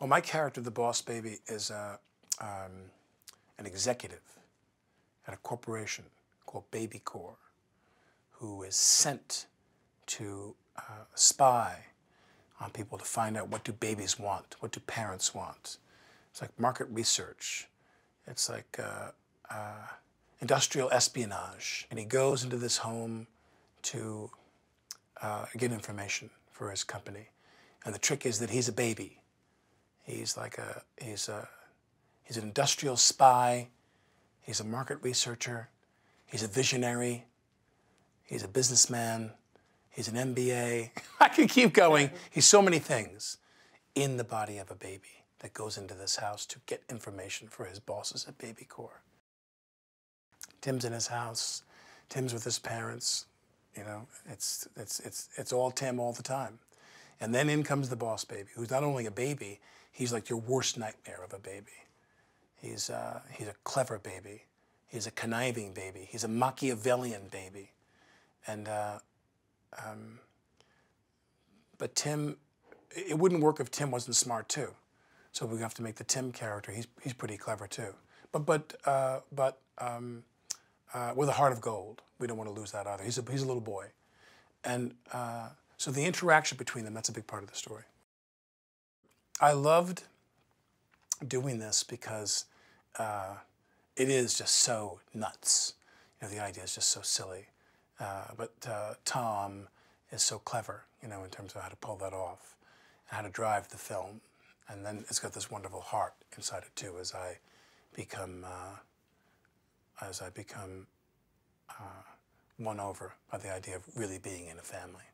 Well, my character, the boss baby, is a, uh, um, an executive at a corporation called Baby Corps who is sent to uh, spy on people to find out what do babies want, what do parents want. It's like market research. It's like uh, uh, industrial espionage. And he goes into this home to uh, get information for his company. And the trick is that he's a baby. He's like a he's a he's an industrial spy. He's a market researcher. He's a visionary. He's a businessman. He's an MBA. I can keep going. He's so many things in the body of a baby that goes into this house to get information for his bosses at Baby Corps. Tim's in his house. Tim's with his parents. You know, it's, it's, it's, it's all Tim all the time. And then in comes the boss baby, who's not only a baby, he's like your worst nightmare of a baby. He's, uh, he's a clever baby. He's a conniving baby. He's a Machiavellian baby. And, uh, um, but Tim, it wouldn't work if Tim wasn't smart too. So we have to make the Tim character. He's, he's pretty clever too. But, but, uh, but um, uh, with a heart of gold. We don't want to lose that either. He's a, he's a little boy. And, uh, so the interaction between them, that's a big part of the story. I loved doing this because uh, it is just so nuts. You know, the idea is just so silly. Uh, but uh, Tom is so clever, you know, in terms of how to pull that off and how to drive the film. And then it's got this wonderful heart inside it too. As I become, uh, as I become uh, won over by the idea of really being in a family.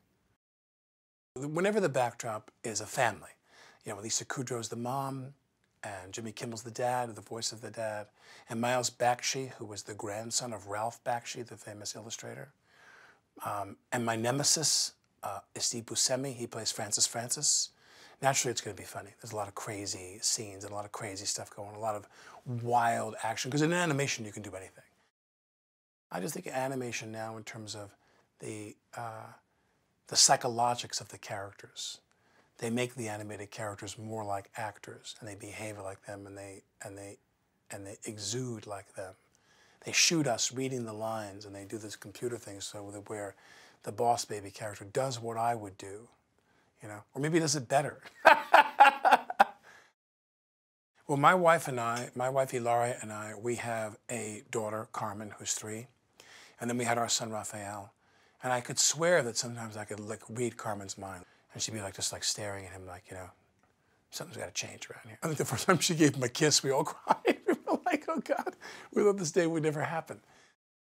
Whenever the backdrop is a family, you know, Lisa Kudrow's the mom, and Jimmy Kimmel's the dad, the voice of the dad, and Miles Bakshi, who was the grandson of Ralph Bakshi, the famous illustrator. Um, and my nemesis uh, is Steve Buscemi. He plays Francis Francis. Naturally, it's going to be funny. There's a lot of crazy scenes and a lot of crazy stuff going on, a lot of wild action, because in animation, you can do anything. I just think animation now, in terms of the uh, the psychologics of the characters. They make the animated characters more like actors, and they behave like them, and they and they and they exude like them. They shoot us reading the lines, and they do this computer thing so that where the boss baby character does what I would do, you know, or maybe does it better. well, my wife and I, my wife Ilaria and I, we have a daughter Carmen who's three, and then we had our son Raphael. And I could swear that sometimes I could like read Carmen's mind. And she'd be like just like staring at him like, you know, something's gotta change around here. I think the first time she gave him a kiss, we all cried. we were like, oh God, we thought this day would never happen.